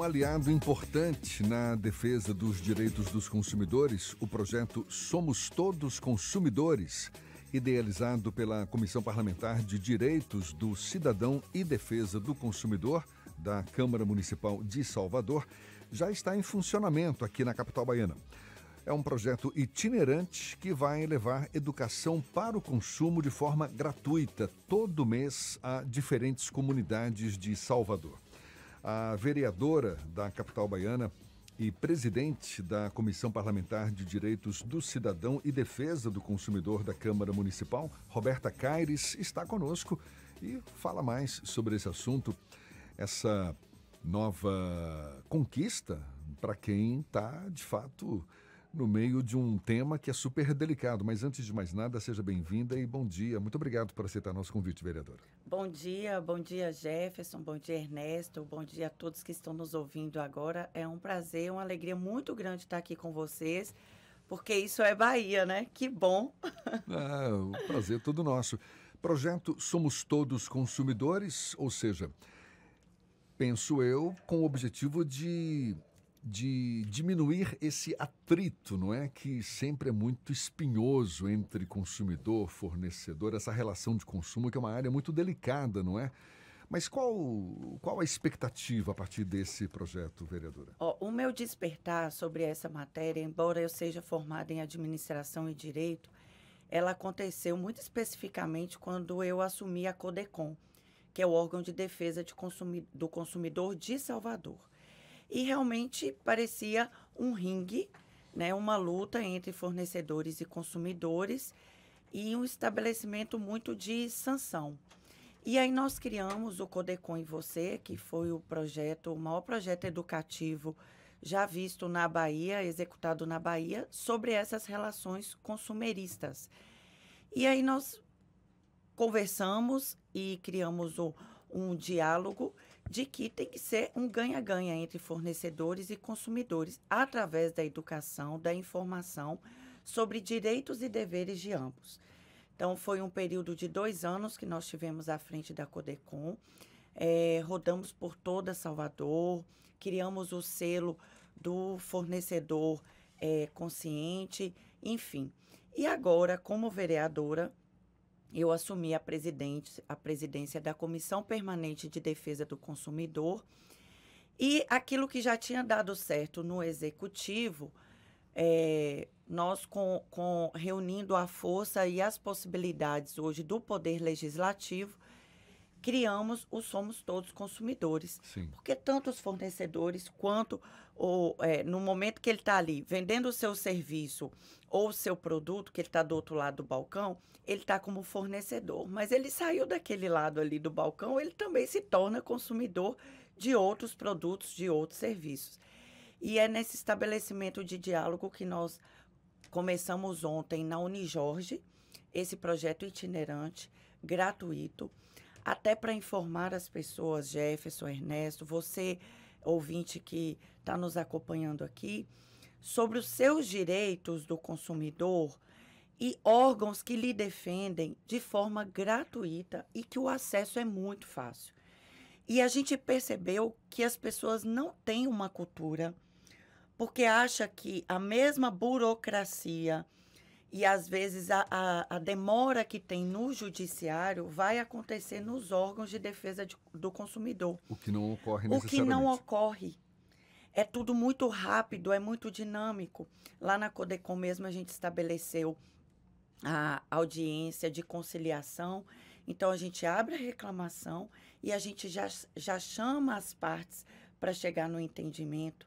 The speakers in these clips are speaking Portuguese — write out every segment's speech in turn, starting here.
um aliado importante na defesa dos direitos dos consumidores, o projeto Somos Todos Consumidores, idealizado pela Comissão Parlamentar de Direitos do Cidadão e Defesa do Consumidor da Câmara Municipal de Salvador, já está em funcionamento aqui na capital baiana. É um projeto itinerante que vai levar educação para o consumo de forma gratuita todo mês a diferentes comunidades de Salvador. A vereadora da capital baiana e presidente da Comissão Parlamentar de Direitos do Cidadão e Defesa do Consumidor da Câmara Municipal, Roberta Caires, está conosco e fala mais sobre esse assunto, essa nova conquista para quem está de fato no meio de um tema que é super delicado. Mas antes de mais nada, seja bem-vinda e bom dia. Muito obrigado por aceitar nosso convite, vereadora. Bom dia, bom dia, Jefferson, bom dia, Ernesto, bom dia a todos que estão nos ouvindo agora. É um prazer, uma alegria muito grande estar aqui com vocês. Porque isso é Bahia, né? Que bom! ah, o prazer é todo nosso. Projeto Somos Todos Consumidores, ou seja, penso eu, com o objetivo de de diminuir esse atrito, não é? Que sempre é muito espinhoso entre consumidor, fornecedor, essa relação de consumo que é uma área muito delicada, não é? Mas qual, qual a expectativa a partir desse projeto, vereadora? Oh, o meu despertar sobre essa matéria, embora eu seja formada em administração e direito, ela aconteceu muito especificamente quando eu assumi a CODECOM, que é o órgão de defesa de consumi do consumidor de Salvador. E realmente parecia um ringue, né, uma luta entre fornecedores e consumidores e um estabelecimento muito de sanção. E aí nós criamos o Codecon em Você, que foi o projeto, o maior projeto educativo já visto na Bahia, executado na Bahia, sobre essas relações consumeristas. E aí nós conversamos e criamos o, um diálogo de que tem que ser um ganha-ganha entre fornecedores e consumidores através da educação, da informação sobre direitos e deveres de ambos. Então, foi um período de dois anos que nós tivemos à frente da Codecom. É, rodamos por toda Salvador, criamos o selo do fornecedor é, consciente, enfim. E agora, como vereadora, eu assumi a, presidente, a presidência da Comissão Permanente de Defesa do Consumidor. E aquilo que já tinha dado certo no executivo, é, nós com, com, reunindo a força e as possibilidades hoje do Poder Legislativo, criamos o Somos Todos Consumidores. Sim. Porque tanto os fornecedores quanto o é, no momento que ele está ali vendendo o seu serviço ou o seu produto, que ele está do outro lado do balcão, ele está como fornecedor. Mas ele saiu daquele lado ali do balcão, ele também se torna consumidor de outros produtos, de outros serviços. E é nesse estabelecimento de diálogo que nós começamos ontem na Unijorge, esse projeto itinerante, gratuito, até para informar as pessoas, Jefferson, Ernesto, você, ouvinte que está nos acompanhando aqui, sobre os seus direitos do consumidor e órgãos que lhe defendem de forma gratuita e que o acesso é muito fácil. E a gente percebeu que as pessoas não têm uma cultura porque acha que a mesma burocracia, e às vezes a, a, a, demora que tem no judiciário vai acontecer nos órgãos de defesa de, do consumidor. O que não ocorre O que não ocorre. É tudo muito rápido, é muito dinâmico. Lá na Codecom mesmo a gente estabeleceu a audiência de conciliação. Então a gente abre a reclamação e a gente já, já chama as partes para chegar no entendimento.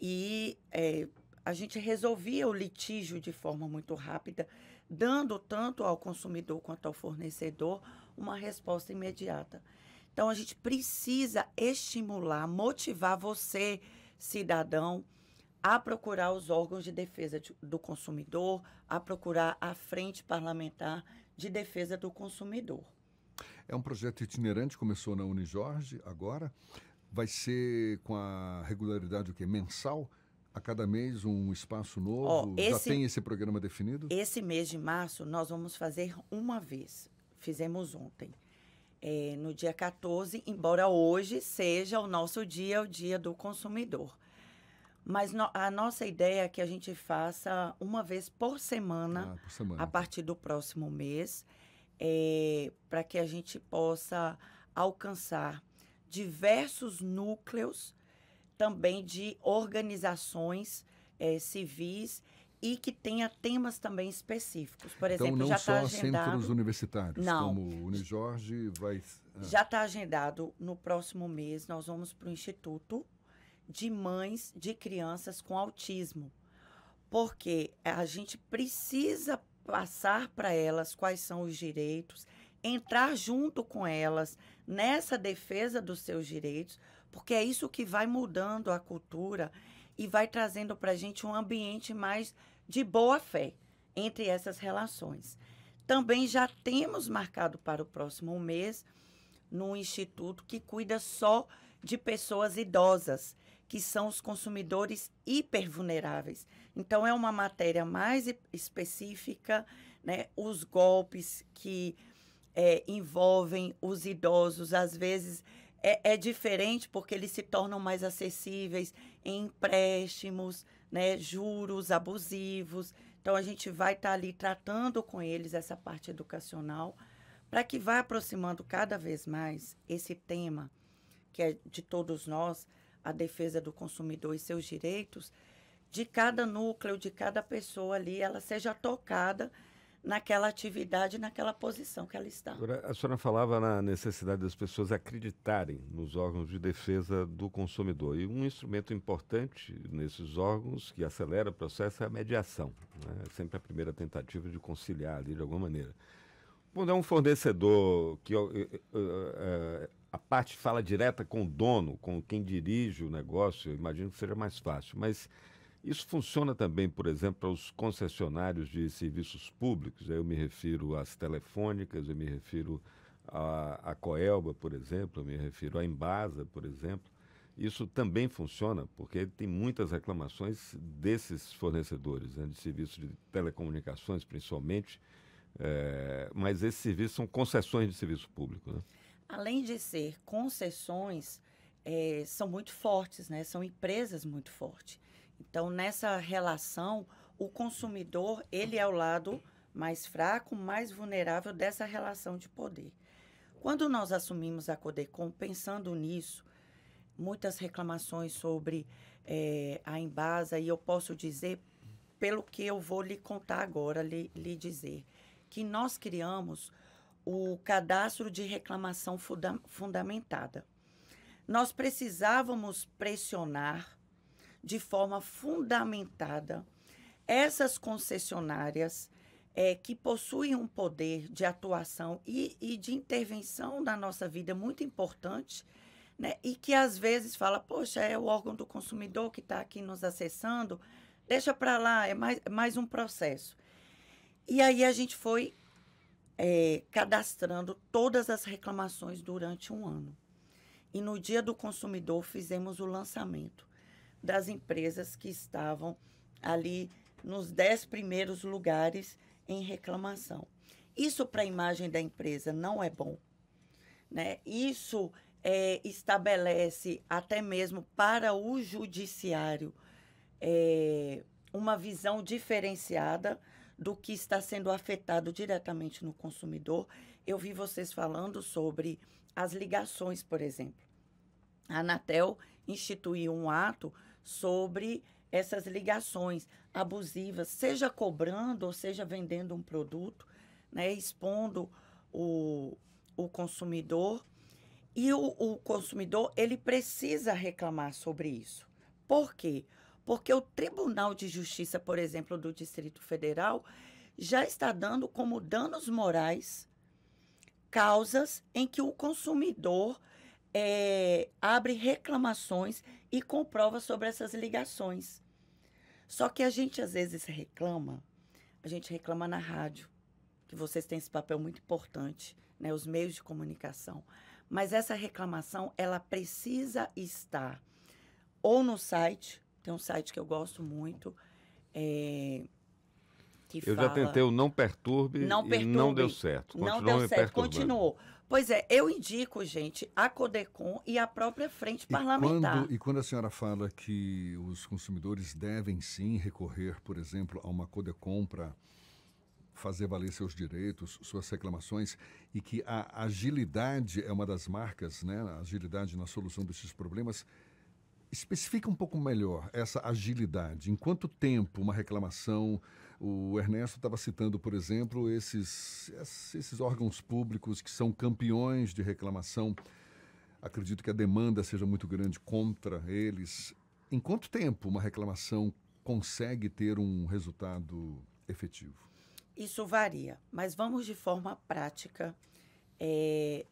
E é, a gente resolvia o litígio de forma muito rápida, dando tanto ao consumidor quanto ao fornecedor uma resposta imediata. Então, a gente precisa estimular, motivar você, cidadão, a procurar os órgãos de defesa do consumidor, a procurar a frente parlamentar de defesa do consumidor. É um projeto itinerante, começou na Unijorge agora, vai ser com a regularidade o quê? mensal? a cada mês um espaço novo? Oh, esse, Já tem esse programa definido? Esse mês de março nós vamos fazer uma vez. Fizemos ontem. É, no dia 14, embora hoje seja o nosso dia, o dia do consumidor. Mas no, a nossa ideia é que a gente faça uma vez por semana, ah, por semana. a partir do próximo mês, é, para que a gente possa alcançar diversos núcleos também de organizações é, civis e que tenha temas também específicos. Por então, exemplo, então, não já está agendado. Centros universitários, não. como o Unijorge vai. Ah. Já está agendado no próximo mês, nós vamos para o Instituto de Mães de Crianças com Autismo. Porque a gente precisa passar para elas quais são os direitos, entrar junto com elas nessa defesa dos seus direitos, porque é isso que vai mudando a cultura e vai trazendo para a gente um ambiente mais de boa fé entre essas relações. Também já temos marcado para o próximo mês num instituto que cuida só de pessoas idosas, que são os consumidores hipervulneráveis. Então, é uma matéria mais específica, né? Os golpes que é, envolvem os idosos, às vezes é, é diferente porque eles se tornam mais acessíveis em empréstimos, né, juros abusivos. Então, a gente vai estar tá ali tratando com eles essa parte educacional para que vá aproximando cada vez mais esse tema que é de todos nós, a defesa do consumidor e seus direitos, de cada núcleo, de cada pessoa ali, ela seja tocada naquela atividade, naquela posição que ela está. Agora, a senhora falava na necessidade das pessoas acreditarem nos órgãos de defesa do consumidor. E um instrumento importante nesses órgãos que acelera o processo é a mediação. Né? É sempre a primeira tentativa de conciliar ali de alguma maneira. Quando é um fornecedor que uh, uh, uh, a parte fala direta com o dono, com quem dirige o negócio, eu imagino que seja mais fácil. Mas isso funciona também, por exemplo, para os concessionários de serviços públicos. Eu me refiro às telefônicas, eu me refiro à, à Coelba, por exemplo, eu me refiro à Embasa, por exemplo. Isso também funciona, porque tem muitas reclamações desses fornecedores, né, de serviços de telecomunicações, principalmente. É, mas esses serviços são concessões de serviço público. Né? Além de ser concessões, é, são muito fortes, né? são empresas muito fortes. Então, nessa relação, o consumidor, ele é o lado mais fraco, mais vulnerável dessa relação de poder. Quando nós assumimos a Codecom, pensando nisso, muitas reclamações sobre é, a Embasa, e eu posso dizer, pelo que eu vou lhe contar agora, lhe, lhe dizer, que nós criamos o cadastro de reclamação funda fundamentada. Nós precisávamos pressionar de forma fundamentada essas concessionárias é, que possuem um poder de atuação e, e, de intervenção na nossa vida muito importante, né? e que às vezes fala, poxa, é o órgão do consumidor que está aqui nos acessando, deixa para lá, é mais, é mais um processo. E aí a gente foi é, cadastrando todas as reclamações durante um ano. E no Dia do Consumidor fizemos o lançamento das empresas que estavam ali nos dez primeiros lugares em reclamação. Isso para a imagem da empresa não é bom. Né? Isso é, estabelece até mesmo para o judiciário é, uma visão diferenciada do que está sendo afetado diretamente no consumidor. Eu vi vocês falando sobre as ligações, por exemplo. A Anatel instituiu um ato sobre essas ligações abusivas, seja cobrando ou seja vendendo um produto, né, expondo o, o consumidor. E o, o consumidor ele precisa reclamar sobre isso. Por quê? Porque o Tribunal de Justiça, por exemplo, do Distrito Federal, já está dando como danos morais causas em que o consumidor é, abre reclamações e comprova sobre essas ligações. Só que a gente às vezes reclama, a gente reclama na rádio, que vocês têm esse papel muito importante, né, os meios de comunicação. Mas essa reclamação, ela precisa estar ou no site, tem um site que eu gosto muito, é, que eu fala... Eu já tentei o Não Perturbe não perturbe, e não deu certo. Continuou não deu certo, continuou. Pois é, eu indico, gente, a CODECOM e a própria frente parlamentar. E quando, e quando a senhora fala que os consumidores devem sim recorrer, por exemplo, a uma CODECOM para fazer valer seus direitos, suas reclamações e que a agilidade é uma das marcas, né? A agilidade na solução desses problemas. Especifica um pouco melhor essa agilidade. Em quanto tempo uma reclamação o Ernesto estava citando, por exemplo, esses, esses órgãos públicos que são campeões de reclamação. Acredito que a demanda seja muito grande contra eles. Em quanto tempo uma reclamação consegue ter um resultado efetivo? Isso varia, mas vamos de forma prática é,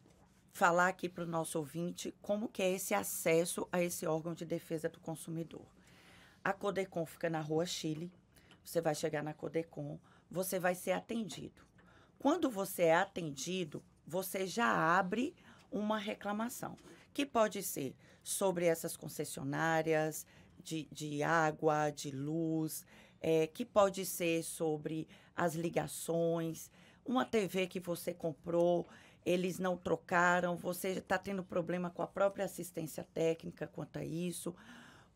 falar aqui para o nosso ouvinte como que é esse acesso a esse órgão de defesa do consumidor. A Codecon fica na Rua Chile, você vai chegar na Codecom, você vai ser atendido. Quando você é atendido, você já abre uma reclamação, que pode ser sobre essas concessionárias de, de água, de luz, é, que pode ser sobre as ligações, uma TV que você comprou, eles não trocaram, você está tendo problema com a própria assistência técnica quanto a isso.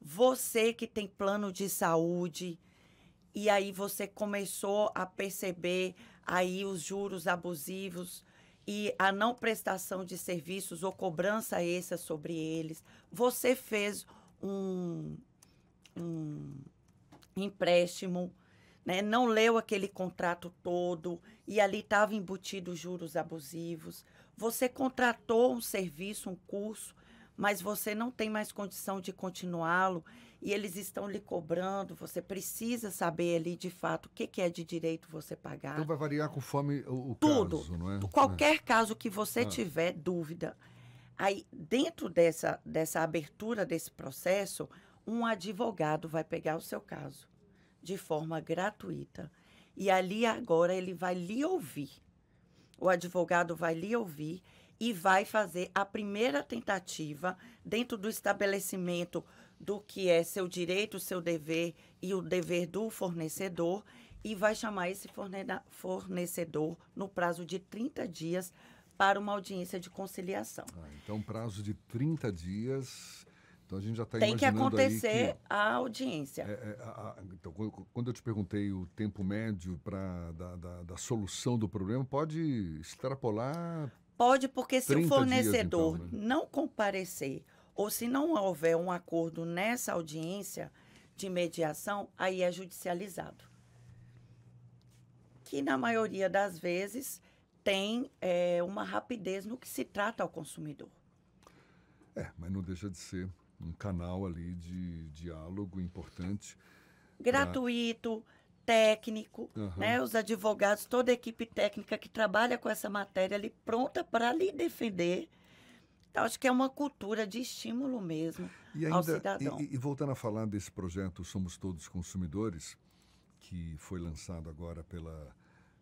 Você que tem plano de saúde, e aí você começou a perceber aí os juros abusivos e a não prestação de serviços ou cobrança extra sobre eles. Você fez um, um empréstimo, né? não leu aquele contrato todo e ali estava embutido juros abusivos. Você contratou um serviço, um curso, mas você não tem mais condição de continuá-lo e eles estão lhe cobrando, você precisa saber ali de fato o que, que é de direito você pagar. Então vai variar conforme o, o Tudo. caso, não é? Qualquer é. caso que você ah. tiver dúvida. Aí, dentro dessa, dessa abertura desse processo, um advogado vai pegar o seu caso de forma gratuita. E ali agora ele vai lhe ouvir. O advogado vai lhe ouvir e vai fazer a primeira tentativa dentro do estabelecimento do que é seu direito, seu dever e o dever do fornecedor e vai chamar esse fornecedor no prazo de 30 dias para uma audiência de conciliação. Ah, então, prazo de 30 dias. Então, a gente já está Tem que acontecer que, a audiência. É, é, a, a, então, quando eu te perguntei o tempo médio pra, da, da, da solução do problema, pode extrapolar. Pode, porque se o fornecedor dias, então, né? não comparecer ou se não houver um acordo nessa audiência de mediação, aí é judicializado. Que na maioria das vezes tem é, uma rapidez no que se trata ao consumidor. É, mas não deixa de ser um canal ali de diálogo importante. Gratuito, pra... técnico, uhum. né? Os advogados, toda a equipe técnica que trabalha com essa matéria ali pronta para lhe defender então, acho que é uma cultura de estímulo mesmo e ao cidadão. E, e, voltando a falar desse projeto Somos Todos Consumidores, que foi lançado agora pela,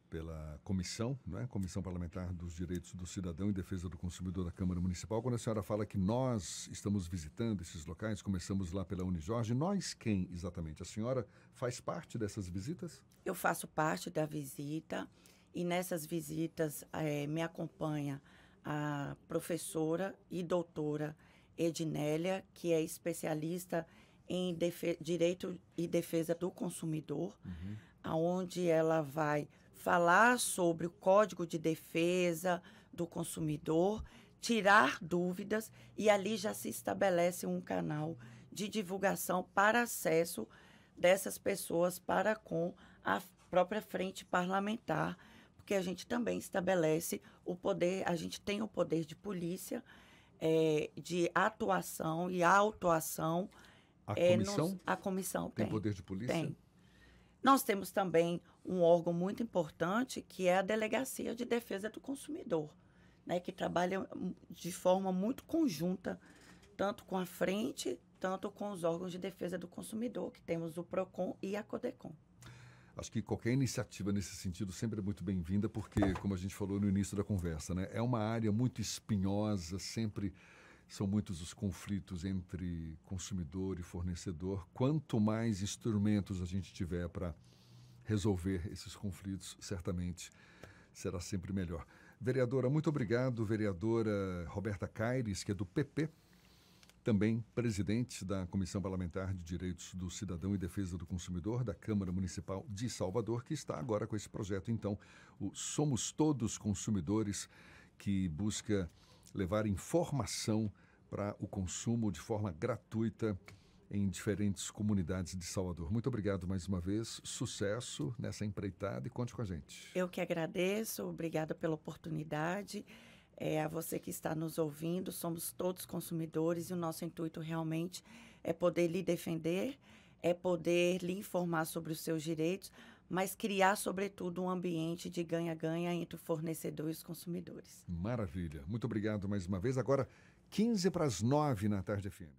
pela Comissão, né? Comissão Parlamentar dos Direitos do Cidadão e Defesa do Consumidor da Câmara Municipal, quando a senhora fala que nós estamos visitando esses locais, começamos lá pela Unijorge, nós quem exatamente? A senhora faz parte dessas visitas? Eu faço parte da visita e nessas visitas é, me acompanha a professora e doutora Ednélia, que é especialista em direito e defesa do consumidor, uhum. aonde ela vai falar sobre o código de defesa do consumidor, tirar dúvidas e ali já se estabelece um canal de divulgação para acesso dessas pessoas para com a própria frente parlamentar, porque a gente também estabelece o poder, a gente tem o poder de polícia, é, de atuação e autuação. A é, comissão? Nos, a comissão tem, tem. poder de polícia? Tem. Nós temos também um órgão muito importante que é a Delegacia de Defesa do Consumidor, né, que trabalha hum, de forma muito conjunta, tanto com a frente, tanto com os órgãos de defesa do consumidor, que temos o PROCON e a CODECON. Acho que qualquer iniciativa nesse sentido sempre é muito bem-vinda, porque, como a gente falou no início da conversa, né, é uma área muito espinhosa, sempre são muitos os conflitos entre consumidor e fornecedor. Quanto mais instrumentos a gente tiver para resolver esses conflitos, certamente será sempre melhor. Vereadora, muito obrigado. Vereadora Roberta Caires, que é do PP, também presidente da Comissão Parlamentar de Direitos do Cidadão e Defesa do Consumidor da Câmara Municipal de Salvador, que está agora com esse projeto, então, o Somos Todos Consumidores, que busca levar informação para o consumo de forma gratuita em diferentes comunidades de Salvador. Muito obrigado mais uma vez, sucesso nessa empreitada e conte com a gente. Eu que agradeço, obrigada pela oportunidade é, a você que está nos ouvindo. Somos todos consumidores e o nosso intuito realmente é poder lhe defender, é poder lhe informar sobre os seus direitos, mas criar, sobretudo, um ambiente de ganha-ganha entre o fornecedor e os consumidores. Maravilha. Muito obrigado mais uma vez. Agora, 15 para as 9 na tarde, FM.